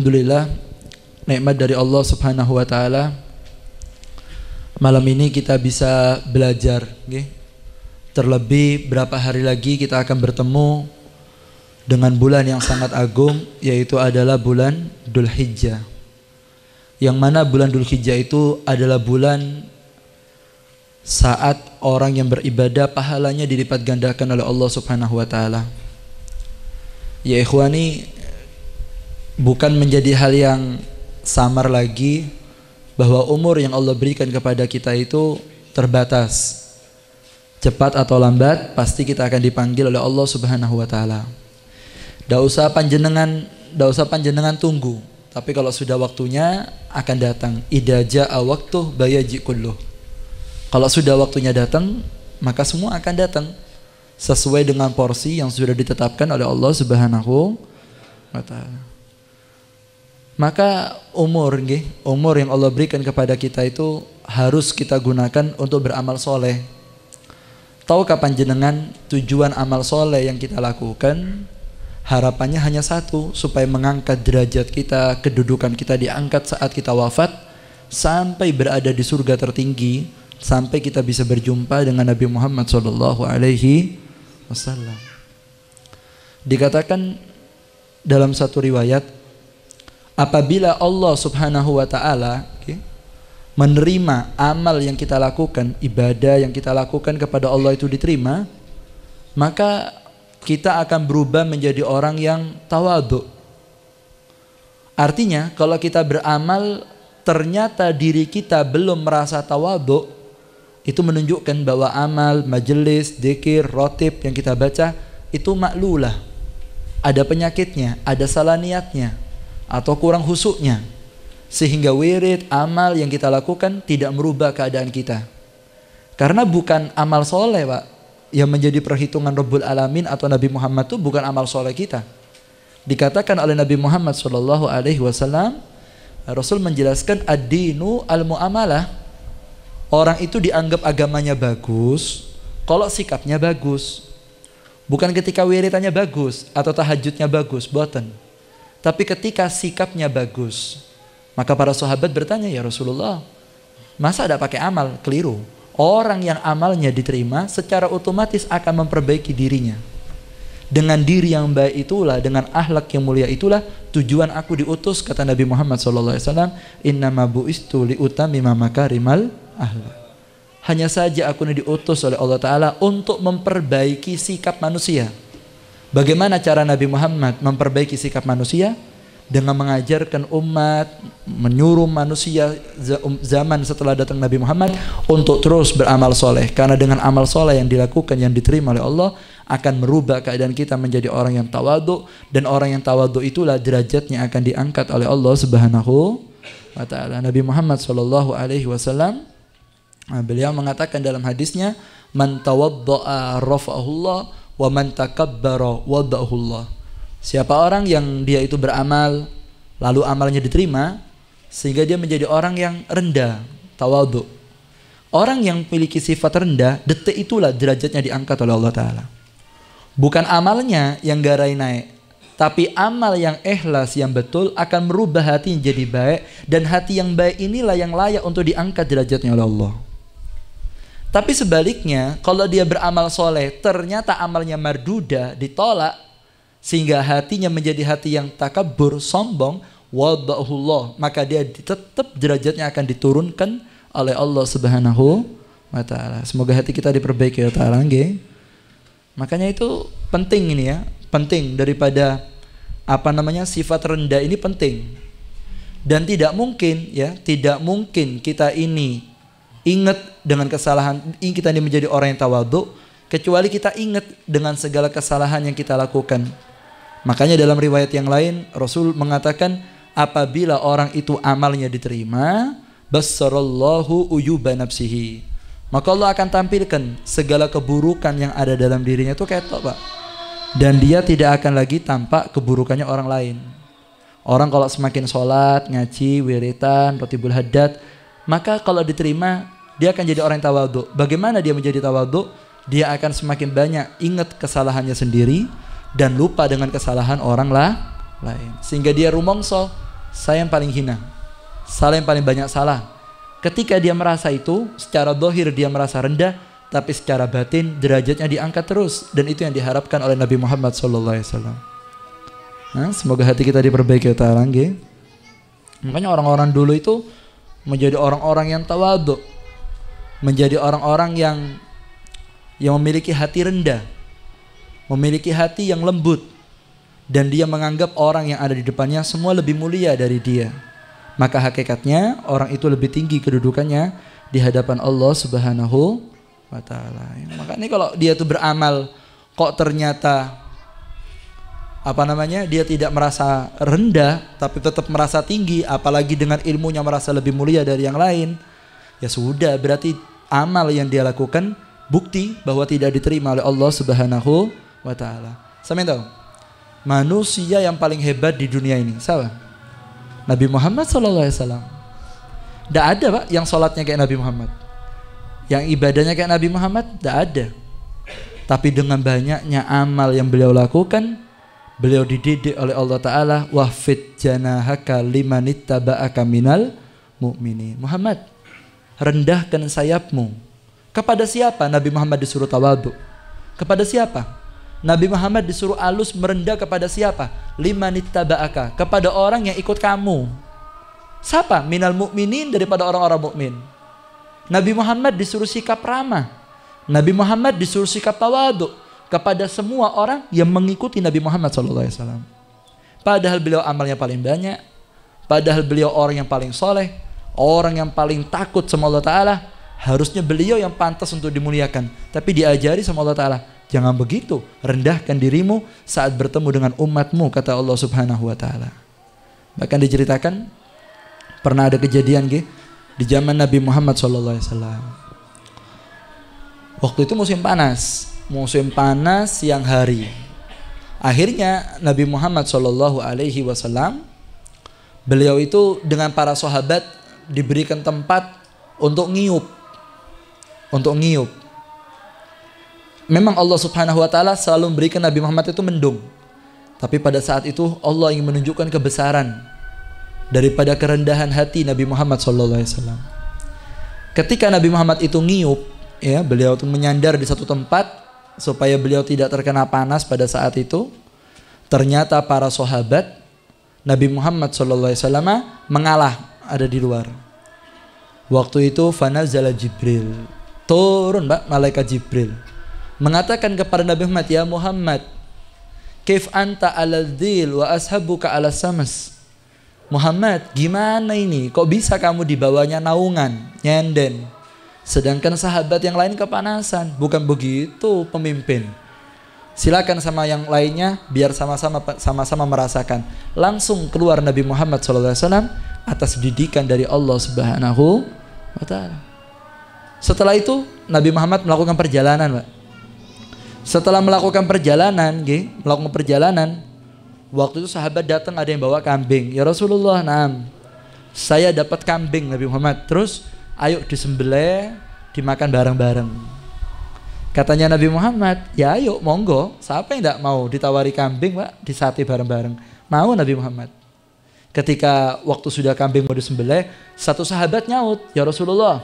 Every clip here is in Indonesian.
Alhamdulillah nikmat dari Allah Subhanahu wa taala. Malam ini kita bisa belajar, okay? Terlebih berapa hari lagi kita akan bertemu dengan bulan yang sangat agung yaitu adalah bulan Dhul Hijjah. Yang mana bulan Dhul Hijjah itu adalah bulan saat orang yang beribadah pahalanya dilipat gandakan oleh Allah Subhanahu wa taala. Ya ikhwani, bukan menjadi hal yang samar lagi bahwa umur yang Allah berikan kepada kita itu terbatas. Cepat atau lambat pasti kita akan dipanggil oleh Allah Subhanahu wa taala. Tidak usah panjenengan, tidak usah panjenengan tunggu. Tapi kalau sudah waktunya akan datang. Idaja ja'a waktuh bayaji kulluh. Kalau sudah waktunya datang, maka semua akan datang sesuai dengan porsi yang sudah ditetapkan oleh Allah Subhanahu wa taala. Maka umur, nggih, umur yang Allah berikan kepada kita itu harus kita gunakan untuk beramal soleh. Tahu kapan jenengan tujuan amal soleh yang kita lakukan? Harapannya hanya satu, supaya mengangkat derajat kita, kedudukan kita diangkat saat kita wafat, sampai berada di surga tertinggi, sampai kita bisa berjumpa dengan Nabi Muhammad Shallallahu Alaihi Wasallam. Dikatakan dalam satu riwayat apabila Allah Subhanahu wa taala okay, menerima amal yang kita lakukan, ibadah yang kita lakukan kepada Allah itu diterima, maka kita akan berubah menjadi orang yang tawadu Artinya, kalau kita beramal ternyata diri kita belum merasa tawadu itu menunjukkan bahwa amal, majelis, dikir, rotib yang kita baca itu maklulah. Ada penyakitnya, ada salah niatnya, atau kurang husuknya sehingga wirid amal yang kita lakukan tidak merubah keadaan kita karena bukan amal soleh pak yang menjadi perhitungan Rabbul Alamin atau Nabi Muhammad itu bukan amal soleh kita dikatakan oleh Nabi Muhammad Shallallahu Alaihi Wasallam Rasul menjelaskan ad al-mu'amalah orang itu dianggap agamanya bagus kalau sikapnya bagus bukan ketika wiritannya bagus atau tahajudnya bagus boten tapi ketika sikapnya bagus, maka para sahabat bertanya, "Ya Rasulullah, masa ada pakai amal?" Keliru. Orang yang amalnya diterima secara otomatis akan memperbaiki dirinya. Dengan diri yang baik itulah, dengan ahlak yang mulia itulah tujuan aku diutus kata Nabi Muhammad SAW. Inna utami liutamima makarimal ahlak. Hanya saja aku ini diutus oleh Allah Ta'ala untuk memperbaiki sikap manusia Bagaimana cara Nabi Muhammad memperbaiki sikap manusia? Dengan mengajarkan umat, menyuruh manusia um, zaman setelah datang Nabi Muhammad untuk terus beramal soleh. Karena dengan amal soleh yang dilakukan, yang diterima oleh Allah, akan merubah keadaan kita menjadi orang yang tawadu. Dan orang yang tawadu itulah derajatnya akan diangkat oleh Allah subhanahu wa ta'ala. Nabi Muhammad sallallahu alaihi wasallam eh, beliau mengatakan dalam hadisnya, "Man tawadda'a Allah wa man takabbara Siapa orang yang dia itu beramal lalu amalnya diterima sehingga dia menjadi orang yang rendah, tawadhu. Orang yang memiliki sifat rendah, detik itulah derajatnya diangkat oleh Allah taala. Bukan amalnya yang garai naik, tapi amal yang ikhlas yang betul akan merubah hati menjadi baik dan hati yang baik inilah yang layak untuk diangkat derajatnya oleh Allah. Tapi sebaliknya, kalau dia beramal soleh, ternyata amalnya marduda, ditolak, sehingga hatinya menjadi hati yang takabur, sombong, wadahullah, maka dia tetap derajatnya akan diturunkan oleh Allah Subhanahu wa taala. Semoga hati kita diperbaiki ya taala Makanya itu penting ini ya, penting daripada apa namanya sifat rendah ini penting. Dan tidak mungkin ya, tidak mungkin kita ini ingat dengan kesalahan kita ini menjadi orang yang tawaduk, kecuali kita ingat dengan segala kesalahan yang kita lakukan. Makanya dalam riwayat yang lain Rasul mengatakan apabila orang itu amalnya diterima, basarallahu uyuba nafsihi. Maka Allah akan tampilkan segala keburukan yang ada dalam dirinya itu ketok, Pak. Dan dia tidak akan lagi tampak keburukannya orang lain. Orang kalau semakin sholat, ngaji, wiritan, roti hadad, maka kalau diterima, dia akan jadi orang yang tawadhu. Bagaimana dia menjadi tawaduk? Dia akan semakin banyak ingat kesalahannya sendiri dan lupa dengan kesalahan orang lah lain. Sehingga dia rumongso, saya yang paling hina. saya yang paling banyak salah. Ketika dia merasa itu, secara dohir dia merasa rendah, tapi secara batin derajatnya diangkat terus dan itu yang diharapkan oleh Nabi Muhammad SAW. Nah, semoga hati kita diperbaiki ya Makanya orang-orang dulu itu menjadi orang-orang yang tawaduk menjadi orang-orang yang yang memiliki hati rendah memiliki hati yang lembut dan dia menganggap orang yang ada di depannya semua lebih mulia dari dia maka hakikatnya orang itu lebih tinggi kedudukannya di hadapan Allah Subhanahu wa taala. ini kalau dia tuh beramal kok ternyata apa namanya dia tidak merasa rendah tapi tetap merasa tinggi apalagi dengan ilmunya merasa lebih mulia dari yang lain ya sudah berarti amal yang dia lakukan bukti bahwa tidak diterima oleh Allah Subhanahu wa taala. Sampai tahu? Manusia yang paling hebat di dunia ini siapa? Nabi Muhammad sallallahu alaihi wasallam. Tidak ada Pak yang sholatnya kayak Nabi Muhammad. Yang ibadahnya kayak Nabi Muhammad tidak ada. Tapi dengan banyaknya amal yang beliau lakukan, Beliau dididik oleh Allah Ta'ala wafid janahaka limanita ba'aka minal mu'minin Muhammad rendahkan sayapmu kepada siapa Nabi Muhammad disuruh tawadu kepada siapa Nabi Muhammad disuruh alus merendah kepada siapa? limanita ba'aka kepada orang yang ikut kamu. Siapa? Minal mukminin daripada orang-orang mukmin. Nabi Muhammad disuruh sikap ramah. Nabi Muhammad disuruh sikap tawadu kepada semua orang yang mengikuti Nabi Muhammad SAW. Padahal beliau amalnya paling banyak, padahal beliau orang yang paling soleh, orang yang paling takut sama Allah Ta'ala, harusnya beliau yang pantas untuk dimuliakan. Tapi diajari sama Allah Ta'ala, jangan begitu, rendahkan dirimu saat bertemu dengan umatmu, kata Allah Subhanahu Wa Ta'ala. Bahkan diceritakan, pernah ada kejadian gitu, di zaman Nabi Muhammad SAW. Waktu itu musim panas, musim panas siang hari. Akhirnya Nabi Muhammad Shallallahu Alaihi Wasallam beliau itu dengan para sahabat diberikan tempat untuk ngiup, untuk ngiup. Memang Allah Subhanahu Wa Taala selalu memberikan Nabi Muhammad itu mendung, tapi pada saat itu Allah ingin menunjukkan kebesaran daripada kerendahan hati Nabi Muhammad SAW. Ketika Nabi Muhammad itu ngiup, ya beliau itu menyandar di satu tempat, supaya beliau tidak terkena panas pada saat itu. Ternyata para sahabat Nabi Muhammad SAW mengalah ada di luar. Waktu itu fana zala Jibril turun mbak malaikat Jibril mengatakan kepada Nabi Muhammad ya Muhammad kif anta ala dhil wa ashabuka ala samas Muhammad gimana ini kok bisa kamu dibawanya naungan nyenden Sedangkan sahabat yang lain kepanasan. Bukan begitu pemimpin. Silakan sama yang lainnya biar sama-sama sama-sama merasakan. Langsung keluar Nabi Muhammad SAW atas didikan dari Allah Subhanahu wa taala. Setelah itu Nabi Muhammad melakukan perjalanan, Pak. Setelah melakukan perjalanan, gih, melakukan perjalanan, waktu itu sahabat datang ada yang bawa kambing. Ya Rasulullah, nah, saya dapat kambing Nabi Muhammad. Terus ayo disembelih dimakan bareng-bareng katanya Nabi Muhammad ya ayo monggo siapa yang tidak mau ditawari kambing pak disate bareng-bareng mau Nabi Muhammad ketika waktu sudah kambing mau disembelih satu sahabat nyaut ya Rasulullah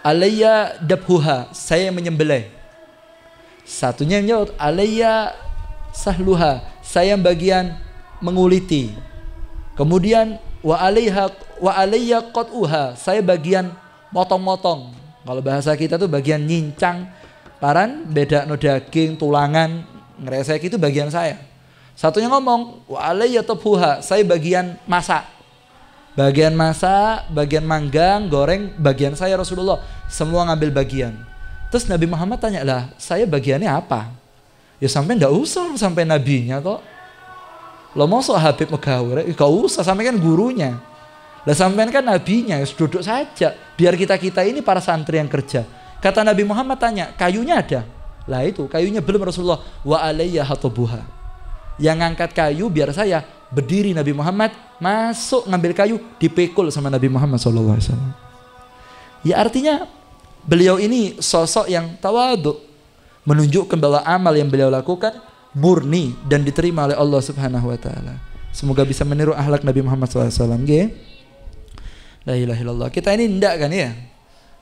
alayya dabhuha saya menyembelih satunya nyaut alayya sahluha saya bagian menguliti kemudian wa alaiha wa alayya qat'uha saya bagian motong-motong. Kalau bahasa kita tuh bagian nyincang, paran beda no daging, tulangan, ngeresek itu bagian saya. Satunya ngomong, ya topuha, saya bagian masak. Bagian masak, bagian manggang, goreng, bagian saya Rasulullah. Semua ngambil bagian. Terus Nabi Muhammad tanya lah, saya bagiannya apa? Ya sampai ndak usah sampai nabinya kok. Lo mau Habib Megawir, gak usah sampai kan gurunya. Lah sampean kan nabinya, duduk saja. Biar kita-kita ini para santri yang kerja. Kata Nabi Muhammad tanya, kayunya ada? Lah itu, kayunya belum Rasulullah. Wa alayya hatubuha. Yang ngangkat kayu biar saya berdiri Nabi Muhammad masuk ngambil kayu dipikul sama Nabi Muhammad SAW. Ya artinya beliau ini sosok yang tawaduk menunjukkan bahwa amal yang beliau lakukan murni dan diterima oleh Allah Subhanahu wa taala. Semoga bisa meniru ahlak Nabi Muhammad SAW. Okay? La ilaha illallah. Kita ini ndak kan ya?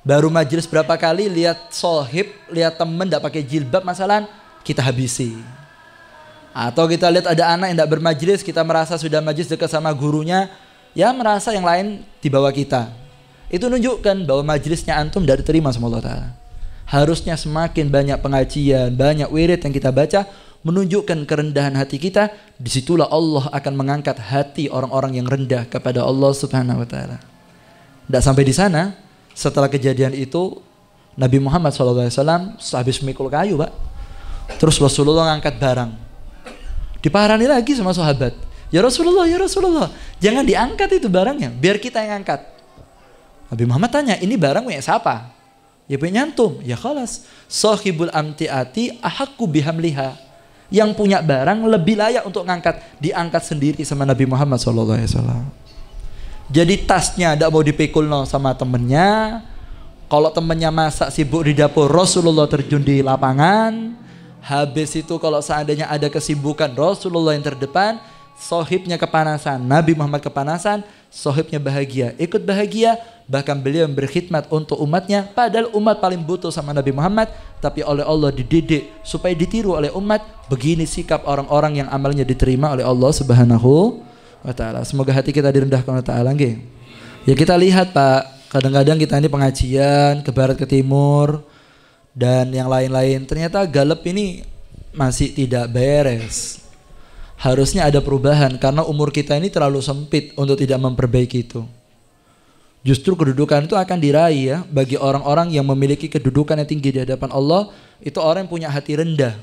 Baru majelis berapa kali lihat sohib, lihat temen ndak pakai jilbab masalah kita habisi. Atau kita lihat ada anak yang ndak bermajelis, kita merasa sudah majelis dekat sama gurunya, ya merasa yang lain di bawah kita. Itu nunjukkan bahwa majelisnya antum dari terima sama Allah Ta'ala. Harusnya semakin banyak pengajian, banyak wirid yang kita baca, menunjukkan kerendahan hati kita, disitulah Allah akan mengangkat hati orang-orang yang rendah kepada Allah Subhanahu wa taala. Tidak sampai di sana, setelah kejadian itu Nabi Muhammad SAW habis mikul kayu, Pak. Terus Rasulullah ngangkat barang. Diparani lagi sama sahabat. Ya Rasulullah, ya Rasulullah, jangan diangkat itu barangnya, biar kita yang angkat. Nabi Muhammad tanya, ini barang punya siapa? Ya punya nyantum Ya khalas. Sohibul amtiati ahakku bihamliha. Yang punya barang lebih layak untuk ngangkat. Diangkat sendiri sama Nabi Muhammad SAW jadi tasnya tidak mau dipikul no sama temennya kalau temennya masak sibuk di dapur Rasulullah terjun di lapangan habis itu kalau seandainya ada kesibukan Rasulullah yang terdepan sohibnya kepanasan, Nabi Muhammad kepanasan, sohibnya bahagia, ikut bahagia, bahkan beliau berkhidmat untuk umatnya, padahal umat paling butuh sama Nabi Muhammad, tapi oleh Allah dididik supaya ditiru oleh umat, begini sikap orang-orang yang amalnya diterima oleh Allah Subhanahu wa oh, taala. Semoga hati kita direndahkan oleh taala Ya kita lihat Pak, kadang-kadang kita ini pengajian ke barat ke timur dan yang lain-lain. Ternyata galep ini masih tidak beres. Harusnya ada perubahan karena umur kita ini terlalu sempit untuk tidak memperbaiki itu. Justru kedudukan itu akan diraih ya bagi orang-orang yang memiliki kedudukan yang tinggi di hadapan Allah, itu orang yang punya hati rendah.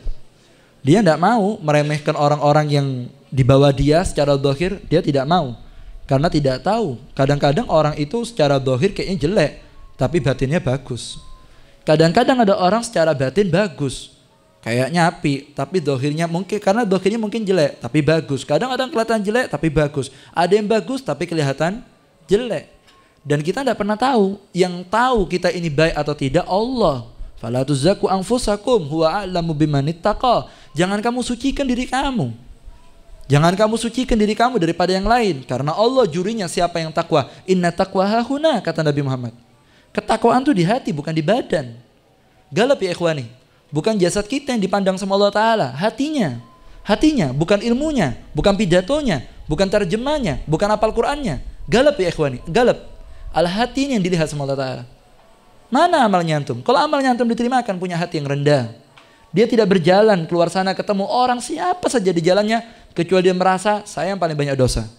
Dia tidak mau meremehkan orang-orang yang Dibawa dia secara dohir dia tidak mau karena tidak tahu kadang-kadang orang itu secara dohir kayaknya jelek tapi batinnya bagus kadang-kadang ada orang secara batin bagus kayaknya api tapi dohirnya mungkin karena dohirnya mungkin jelek tapi bagus kadang kadang kelihatan jelek tapi bagus ada yang bagus tapi kelihatan jelek dan kita tidak pernah tahu yang tahu kita ini baik atau tidak Allah fala anfusakum huwa a'lamu jangan kamu sucikan diri kamu Jangan kamu sucikan diri kamu daripada yang lain karena Allah jurinya siapa yang takwa. Inna takwa hahuna kata Nabi Muhammad. Ketakwaan itu di hati bukan di badan. Galap ya ikhwani. Bukan jasad kita yang dipandang sama Allah Ta'ala. Hatinya. Hatinya, bukan ilmunya, bukan pidatonya, bukan terjemahnya, bukan apal Qur'annya. Galap ya ikhwani, galap. Al hatinya yang dilihat sama Allah Ta'ala. Mana amalnya antum? Kalau amalnya antum diterima akan punya hati yang rendah. Dia tidak berjalan keluar sana ketemu orang siapa saja di jalannya kecuali dia merasa saya yang paling banyak dosa.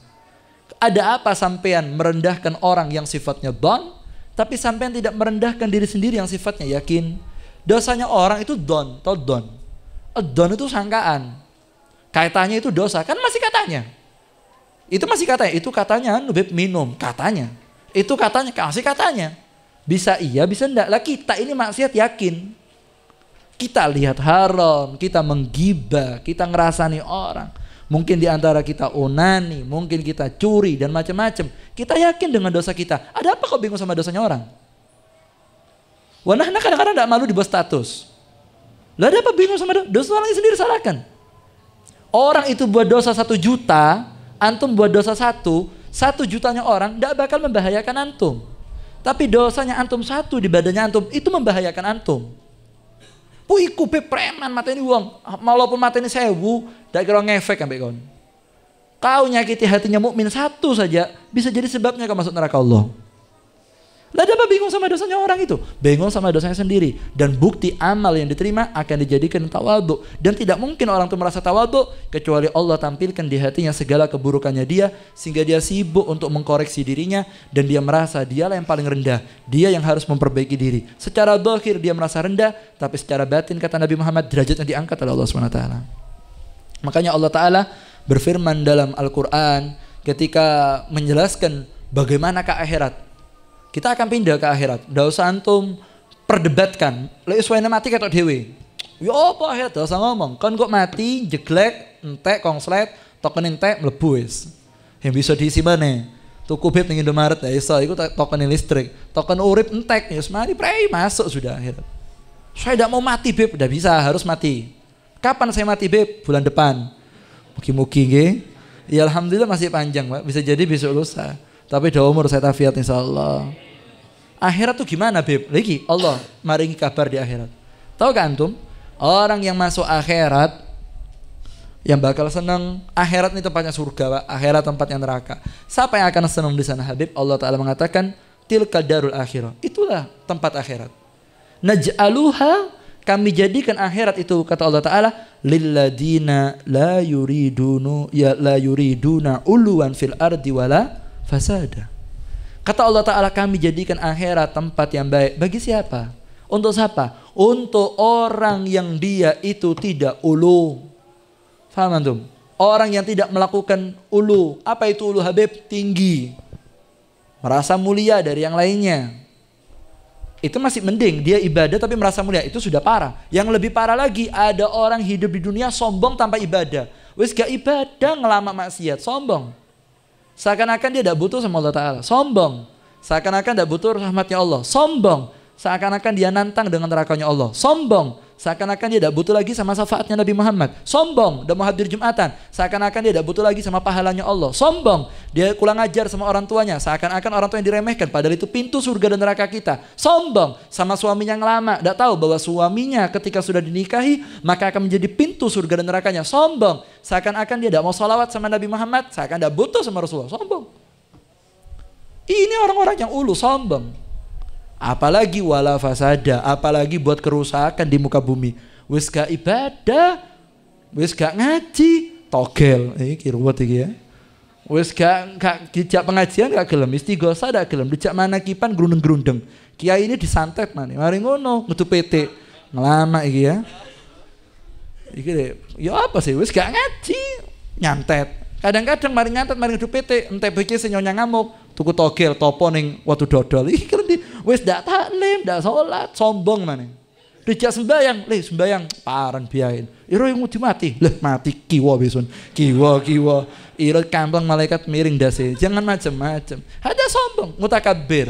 Ada apa sampean merendahkan orang yang sifatnya don, tapi sampean tidak merendahkan diri sendiri yang sifatnya yakin. Dosanya orang itu don, atau don. Eh, don itu sangkaan. Kaitannya itu dosa, kan masih katanya. Itu masih katanya, itu katanya nubib minum, katanya. Itu katanya, kasih katanya. Bisa iya, bisa enggak. Lah kita ini maksiat yakin kita lihat haram, kita menggibah, kita ngerasani orang. Mungkin di antara kita onani, mungkin kita curi dan macam-macam. Kita yakin dengan dosa kita. Ada apa kok bingung sama dosanya orang? Wanahna kadang-kadang tidak malu dibuat status. Lah ada apa bingung sama dosa? Dosa orang sendiri salahkan. Orang itu buat dosa satu juta, antum buat dosa satu, satu jutanya orang tidak bakal membahayakan antum. Tapi dosanya antum satu di badannya antum itu membahayakan antum. Wih kube preman uang, wong, walaupun ini sewu, tidak kira ngefek sampai kau. Kau nyakiti hatinya mukmin satu saja bisa jadi sebabnya kau masuk neraka Allah lah dapat bingung sama dosanya orang itu. Bingung sama dosanya sendiri. Dan bukti amal yang diterima akan dijadikan tawadhu Dan tidak mungkin orang itu merasa tawadhu Kecuali Allah tampilkan di hatinya segala keburukannya dia. Sehingga dia sibuk untuk mengkoreksi dirinya. Dan dia merasa dialah yang paling rendah. Dia yang harus memperbaiki diri. Secara dohir dia merasa rendah. Tapi secara batin kata Nabi Muhammad derajatnya diangkat oleh Allah SWT. Makanya Allah Ta'ala berfirman dalam Al-Quran. Ketika menjelaskan bagaimanakah akhirat kita akan pindah ke akhirat. Ndak usah antum perdebatkan. Lek suwene mati ketok dhewe. yo ya apa akhirat ndak usah ngomong. Kan kok mati jeglek entek kongslet token entek mlebu Yang bisa diisi mana? Tuku bib ning Indomaret ya iso iku token listrik. Token urip entek ya semari prei masuk sudah akhirat. Saya tidak mau mati beb. tidak bisa harus mati. Kapan saya mati beb? Bulan depan. Mugi-mugi nggih. Ya alhamdulillah masih panjang, Pak. Bisa jadi besok lusa. Tapi dah umur saya tafiat Allah. Akhirat tuh gimana, Beb? Lagi Allah maringi kabar di akhirat. Tahu kan antum? Orang yang masuk akhirat yang bakal senang akhirat ini tempatnya surga, Akhirat tempatnya neraka. Siapa yang akan senang di sana, Habib? Allah taala mengatakan, "Tilka darul akhirah." Itulah tempat akhirat. Naj'aluha kami jadikan akhirat itu kata Allah taala lilladina la yuridunu ya la yuriduna uluan fil ardi wala fasada. Kata Allah Ta'ala kami jadikan akhirat tempat yang baik. Bagi siapa? Untuk siapa? Untuk orang yang dia itu tidak ulu. Faham antum? Orang yang tidak melakukan ulu. Apa itu ulu Habib? Tinggi. Merasa mulia dari yang lainnya. Itu masih mending. Dia ibadah tapi merasa mulia. Itu sudah parah. Yang lebih parah lagi ada orang hidup di dunia sombong tanpa ibadah. Wis gak ibadah ngelama maksiat. Sombong. Seakan-akan dia tidak butuh sama Allah Ta'ala. Sombong. Seakan-akan tidak butuh rahmatnya Allah. Sombong. Seakan-akan dia nantang dengan nerakanya Allah. Sombong seakan-akan dia tidak butuh lagi sama syafaatnya Nabi Muhammad. Sombong, udah mau hadir Jumatan, seakan-akan dia tidak butuh lagi sama pahalanya Allah. Sombong, dia kurang ajar sama orang tuanya, seakan-akan orang tua yang diremehkan, padahal itu pintu surga dan neraka kita. Sombong, sama suaminya yang lama, tidak tahu bahwa suaminya ketika sudah dinikahi, maka akan menjadi pintu surga dan nerakanya. Sombong, seakan-akan dia tidak mau salawat sama Nabi Muhammad, seakan tidak butuh sama Rasulullah. Sombong. Ini orang-orang yang ulu, sombong apalagi wala fasada, apalagi buat kerusakan di muka bumi. Wis gak ibadah, wis gak ngaji, togel. ini kira iki ya. Wis gak gak dijak pengajian gak gelem, istighosa gak gelem, dijak kipan grundeng-grundeng. Kiai ini disantet mana? Mari ngono, ngutu PT. Ngelama iki ya. Iki deh, ya apa sih wis gak ngaji, nyantet. Kadang-kadang mari nyantet mari ngutu PT, ente pikir senyonya ngamuk tuku togel topo ning watu dodol iki di wis ndak taklim ndak salat sombong mana dijak sembayang le sembayang paran biain iro yang mau mati leh mati kiwa besun kiwa kiwa iro kampung malaikat miring dasi jangan macem-macem ada sombong mutakabir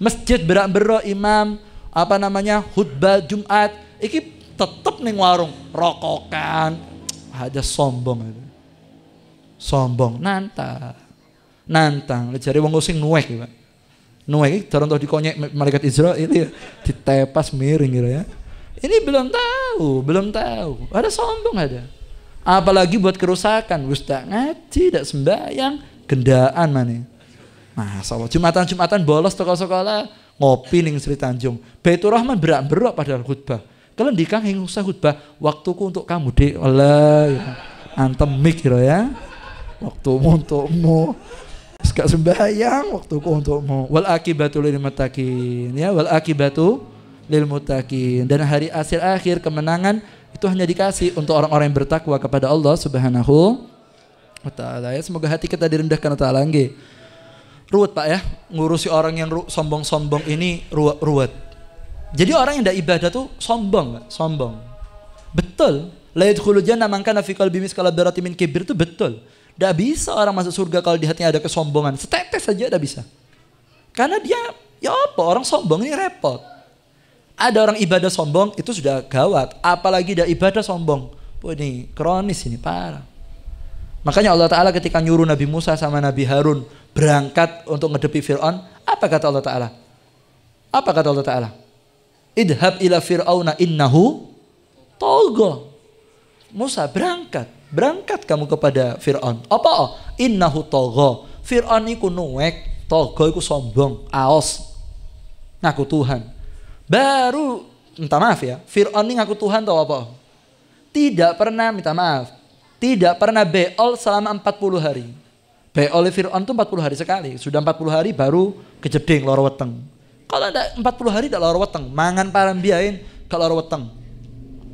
masjid berak berro imam apa namanya khutbah Jumat iki tetep ning warung rokokan ada sombong sombong nanta nantang. Jare wong sing nuwek ya, Pak. Nuwek iki dorong toh dikonyek malaikat Israel ya, ditepas miring gitu ya. Ini belum tahu, belum tahu. Ada sombong ada. Apalagi buat kerusakan, wis tak ngaji, tak sembahyang, gendaan mana. Masa Jumatan-Jumatan bolos toko sekolah, ngopi ning Sri Tanjung. Baitur Rahman berak-berak pada khutbah. Kalian dikang yang usah khutbah, waktuku untuk kamu dek. Allah, ya. antem antemik gitu ya. Waktumu untukmu suka sembahyang waktuku untukmu wal akibatu lil mutakin ya wal akibatu lil mutakin dan hari hasil akhir kemenangan itu hanya dikasih untuk orang-orang yang bertakwa kepada Allah Subhanahu wa taala ya semoga hati kita direndahkan taala nggih ruwet Pak ya ngurusi orang yang sombong-sombong ini ruwet jadi orang yang tidak ibadah tuh sombong sombong betul la yadkhulu jannah man kana kalau berarti min kibir itu betul tidak bisa orang masuk surga kalau di hatinya ada kesombongan. Setetes saja tidak bisa. Karena dia, ya apa, orang sombong ini repot. Ada orang ibadah sombong, itu sudah gawat. Apalagi ada ibadah sombong. Wah ini kronis ini, parah. Makanya Allah Ta'ala ketika nyuruh Nabi Musa sama Nabi Harun berangkat untuk ngedepi Fir'aun, apa kata Allah Ta'ala? Apa kata Allah Ta'ala? Idhab ila fir'auna innahu togo. Musa berangkat berangkat kamu kepada Fir'aun. Apa? Oh? Innahu togo. Fir'aun iku nuwek, togo iku sombong, aos. Ngaku Tuhan. Baru, minta maaf ya, Fir'aun ini ngaku Tuhan tau apa? Tidak pernah minta maaf. Tidak pernah beol selama 40 hari. Beol Fir'aun itu 40 hari sekali. Sudah 40 hari baru kejeding lor weteng. Kalau ada 40 hari tidak lor weteng, mangan parambiain kalau lor weteng.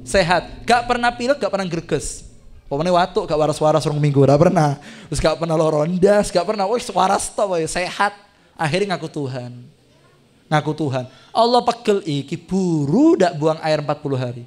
Sehat, gak pernah pilek, gak pernah gerges. Pemane watuk gak waras-waras rong minggu gak pernah. Terus gak pernah lo rondas, gak pernah Wah, waras tau, wae, sehat. Akhirnya ngaku Tuhan. Ngaku Tuhan. Allah pegel iki buru dak buang air 40 hari.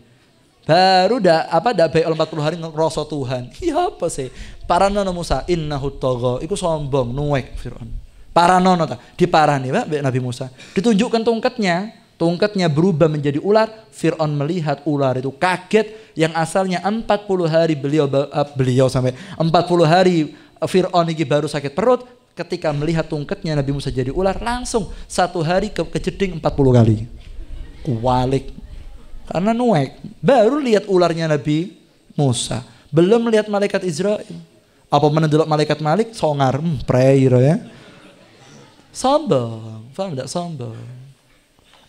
Baru dak apa dak baik 40 hari ngerosot Tuhan. Iya apa sih? Paranono Musa inna hutogo. Iku sombong nuwek Firaun. Paranono ta. Diparani Pak Nabi Musa. Ditunjukkan tongkatnya, tongkatnya berubah menjadi ular. Fir'aun melihat ular itu kaget yang asalnya 40 hari beliau eh, beliau sampai 40 hari Fir'aun ini baru sakit perut ketika melihat tongkatnya Nabi Musa jadi ular langsung satu hari ke kejeding 40 kali kualik karena nuek baru lihat ularnya Nabi Musa belum lihat malaikat Israel apa menendelok malaikat Malik songar hmm, prayer ya sombong paham tidak sombong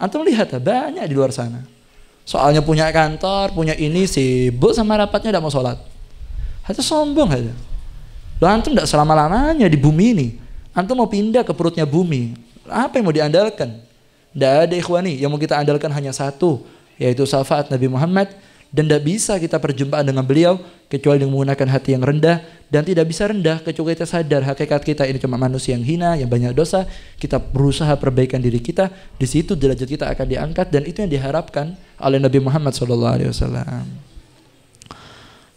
Antum lihat banyak di luar sana. Soalnya punya kantor, punya ini sibuk sama rapatnya tidak mau sholat. Hanya sombong aja. Lo antum tidak selama lamanya di bumi ini. Antum mau pindah ke perutnya bumi. Apa yang mau diandalkan? Tidak ada ikhwani. Yang mau kita andalkan hanya satu, yaitu syafaat Nabi Muhammad dan tidak bisa kita perjumpaan dengan beliau kecuali dengan menggunakan hati yang rendah dan tidak bisa rendah kecuali kita sadar hakikat kita ini cuma manusia yang hina yang banyak dosa kita berusaha perbaikan diri kita di situ derajat kita akan diangkat dan itu yang diharapkan oleh Nabi Muhammad SAW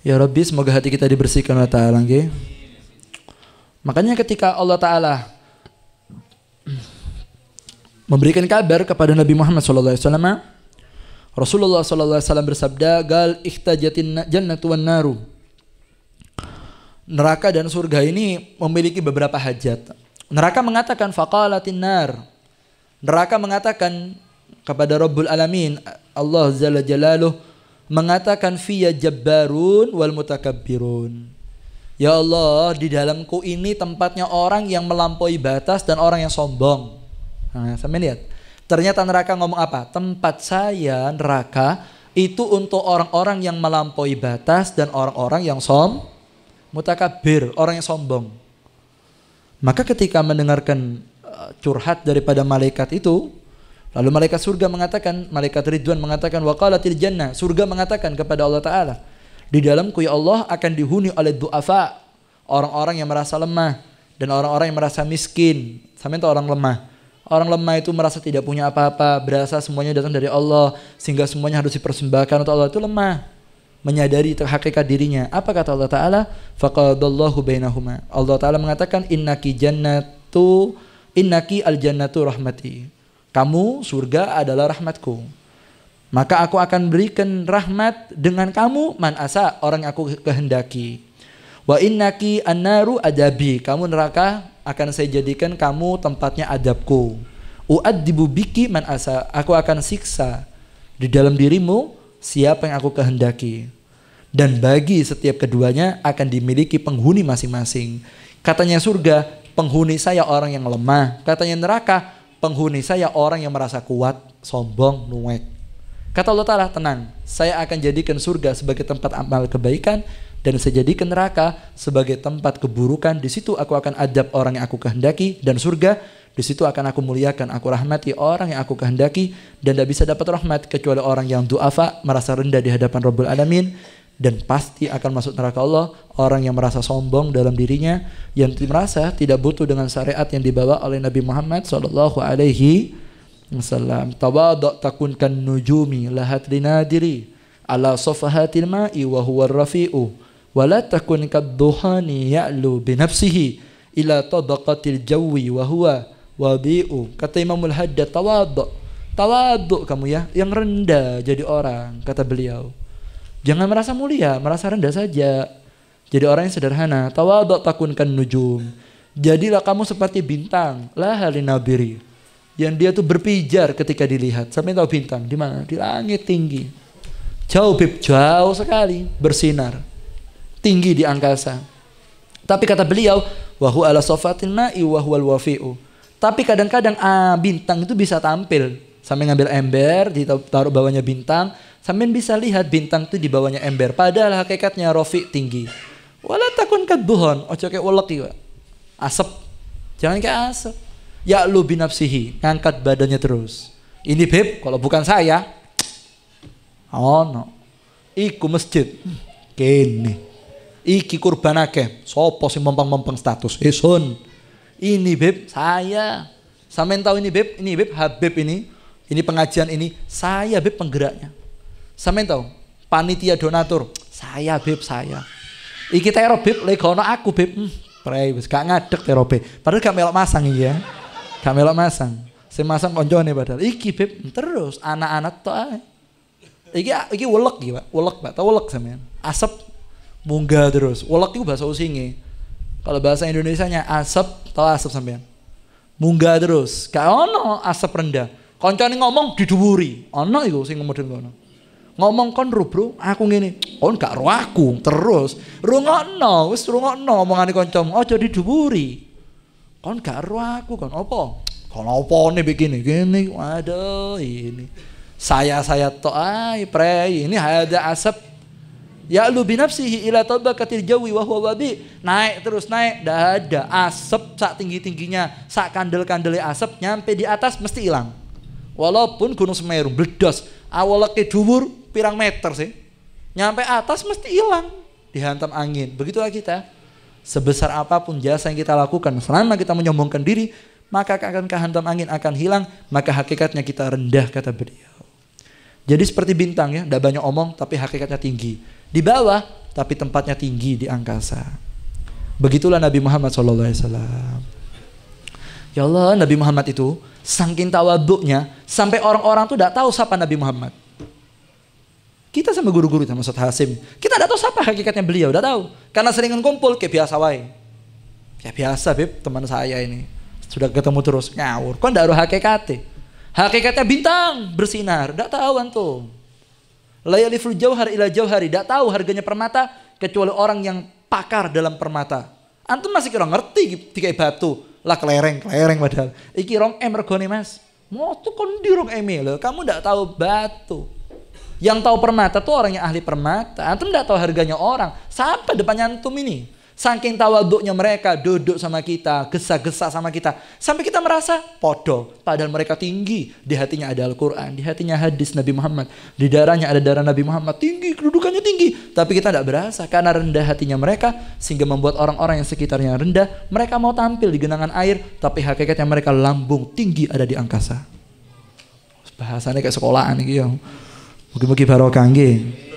Ya Rabbi semoga hati kita dibersihkan oleh Ta'ala Makanya ketika Allah Ta'ala memberikan kabar kepada Nabi Muhammad SAW Rasulullah SAW bersabda, "Gal ikhtajatin jannatu wan naru." Neraka dan surga ini memiliki beberapa hajat. Neraka mengatakan faqalatin nar. Neraka mengatakan kepada Rabbul Alamin, Allah Jalla Jalaluh mengatakan fiya jabbarun wal mutakabbirun. Ya Allah, di dalamku ini tempatnya orang yang melampaui batas dan orang yang sombong. Nah, sampai lihat. Ternyata neraka ngomong apa? Tempat saya neraka itu untuk orang-orang yang melampaui batas dan orang-orang yang som mutakabir, orang yang sombong. Maka ketika mendengarkan eh, curhat daripada malaikat itu, lalu malaikat surga mengatakan, malaikat Ridwan mengatakan waqalatil jannah, surga mengatakan kepada Allah taala, di dalam ya Allah akan dihuni oleh duafa, orang-orang yang merasa lemah dan orang-orang yang merasa miskin, sampai itu orang lemah Orang lemah itu merasa tidak punya apa-apa, berasa semuanya datang dari Allah, sehingga semuanya harus dipersembahkan untuk Allah itu lemah. Menyadari hakikat dirinya. Apa kata Allah Ta'ala? Faqadallahu bainahuma. Allah Ta'ala mengatakan, Innaki jannatu, innaki al jannatu rahmati. Kamu surga adalah rahmatku. Maka aku akan berikan rahmat dengan kamu man asa orang yang aku kehendaki. Wa innaki annaru adabi. Kamu neraka akan saya jadikan kamu tempatnya adabku. Uat biki man asa, aku akan siksa di dalam dirimu siapa yang aku kehendaki. Dan bagi setiap keduanya akan dimiliki penghuni masing-masing. Katanya surga, penghuni saya orang yang lemah. Katanya neraka, penghuni saya orang yang merasa kuat, sombong, nuek. Kata Allah Ta'ala, tenang, saya akan jadikan surga sebagai tempat amal kebaikan dan jadikan neraka sebagai tempat keburukan. Di situ aku akan adab orang yang aku kehendaki dan surga di situ akan aku muliakan, aku rahmati orang yang aku kehendaki dan tidak bisa dapat rahmat kecuali orang yang duafa merasa rendah di hadapan Rabbul Alamin dan pasti akan masuk neraka Allah orang yang merasa sombong dalam dirinya yang merasa tidak butuh dengan syariat yang dibawa oleh Nabi Muhammad Shallallahu Alaihi Wasallam. Tawadok takunkan nujumi lahat dinadiri ala sofahatil ma'i wa huwa rafi'u wala takun kadduhani ya'lu binafsihi ila tabaqatil jawi wa huwa wabi'u kata Imamul Haddad tawadhu tawadhu kamu ya yang rendah jadi orang kata beliau jangan merasa mulia merasa rendah saja jadi orang yang sederhana takun takunkan nujum jadilah kamu seperti bintang lah halinabiri yang dia tuh berpijar ketika dilihat sampai tahu bintang di mana di langit tinggi jauh bib jauh sekali bersinar tinggi di angkasa. Tapi kata beliau, wahu ala sofatin ma'i al wafi'u. Tapi kadang-kadang ah, bintang itu bisa tampil. Sambil ngambil ember, ditaruh bawahnya bintang. Sambil bisa lihat bintang itu di bawahnya ember. Padahal hakikatnya Rofi tinggi. Wala takun kat buhon. Ojo kayak ulek Asap. Jangan kayak asap. Ya lu binapsihi. Ngangkat badannya terus. Ini beb, kalau bukan saya. Oh no. Iku masjid. Kene iki kurban kurbanake sopo sing mempeng-mempeng status isun eh, ini beb saya sampean tahu ini beb ini beb habib ini ini pengajian ini saya beb penggeraknya sampean tahu panitia donatur saya beb saya iki tero beb lekono aku beb hmm, pray wis gak ngadek tero beb padahal gak melok masang iya gak melok masang Saya masang nih padahal iki beb terus anak-anak tuh iki iki welek gitu Pak welek Pak tau welek sampean asap munggah terus. Wolek itu bahasa usingi. Kalau bahasa Indonesia-nya asap, tau asap sampean. Munggah terus. Gak ono asap rendah. Koncone ngomong diduwuri. Ono iku sing kemudian ngono. Ngomong kon ru bro, aku ngene. Kon gak ro aku terus. Rungokno, wis rungokno omongane kancamu. Aja diduwuri. Kon gak ro aku kon opo? Kon opo nih begini gini. Waduh ini. Saya saya toai ai prei ini ada asap Ya lu binafsihi ila tabakatil jawi wa huwa wabi. Naik terus naik, dah ada asap sak tinggi-tingginya, sak kandel-kandele asap nyampe di atas mesti hilang. Walaupun Gunung Semeru bledos, awalnya dhuwur pirang meter sih. Nyampe atas mesti hilang dihantam angin. Begitulah kita. Sebesar apapun jasa yang kita lakukan, selama kita menyombongkan diri, maka akan kehantam angin akan hilang, maka hakikatnya kita rendah kata beliau. Jadi seperti bintang ya, dah banyak omong tapi hakikatnya tinggi di bawah tapi tempatnya tinggi di angkasa. Begitulah Nabi Muhammad SAW. Ya Allah, Nabi Muhammad itu saking tawaduknya sampai orang-orang tuh tidak tahu siapa Nabi Muhammad. Kita sama guru-guru sama Ustaz Hasim, kita tidak tahu siapa hakikatnya beliau, tidak tahu. Karena seringan kumpul kayak biasa wae. Ya biasa, Bib, teman saya ini. Sudah ketemu terus, ngawur. Kan tidak ada hakikatnya. Hakikatnya bintang bersinar, tidak tahu antum. Layaliful jauhar ila jauhari. Tidak tahu harganya permata kecuali orang yang pakar dalam permata. Antum masih kira ngerti tiga batu. Lah kelereng, kelereng padahal. Iki rong em regone mas. Mau kondi rong eme loh. Kamu tidak tahu batu. Yang tahu permata tuh orang yang ahli permata. Antum tidak tahu harganya orang. Siapa depannya antum ini. Saking tawaduknya mereka duduk sama kita, gesa-gesa sama kita. Sampai kita merasa podo. Padahal mereka tinggi. Di hatinya ada Al-Quran, di hatinya hadis Nabi Muhammad. Di darahnya ada darah Nabi Muhammad. Tinggi, kedudukannya tinggi. Tapi kita tidak berasa karena rendah hatinya mereka. Sehingga membuat orang-orang yang sekitarnya rendah. Mereka mau tampil di genangan air. Tapi hakikatnya mereka lambung tinggi ada di angkasa. Bahasanya kayak sekolahan gitu ya. Mungkin-mungkin barokah gitu.